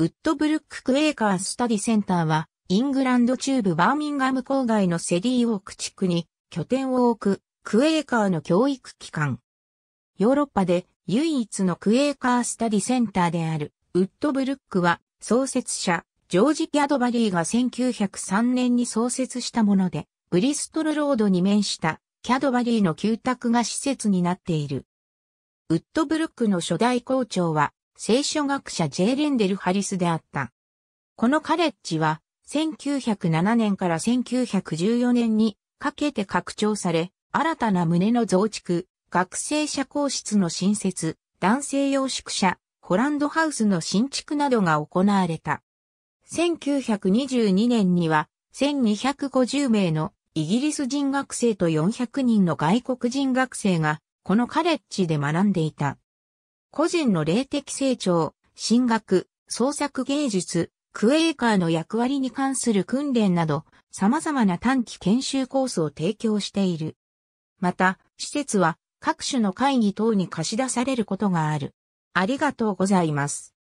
ウッドブルック・クエーカー・スタディセンターは、イングランド中部バーミンガム郊外のセディー・オーク地区に拠点を置くクエーカーの教育機関。ヨーロッパで唯一のクエーカー・スタディセンターであるウッドブルックは創設者ジョージ・ギャドバリーが1903年に創設したもので、ブリストルロードに面したキャドバリーの旧宅が施設になっている。ウッドブルックの初代校長は聖書学者ジェイ・レンデル・ハリスであった。このカレッジは、1907年から1914年にかけて拡張され、新たな胸の増築、学生社交室の新設、男性用宿舎、ホランドハウスの新築などが行われた。1922年には、1250名のイギリス人学生と400人の外国人学生が、このカレッジで学んでいた。個人の霊的成長、進学、創作芸術、クエーカーの役割に関する訓練など、様々な短期研修コースを提供している。また、施設は各種の会議等に貸し出されることがある。ありがとうございます。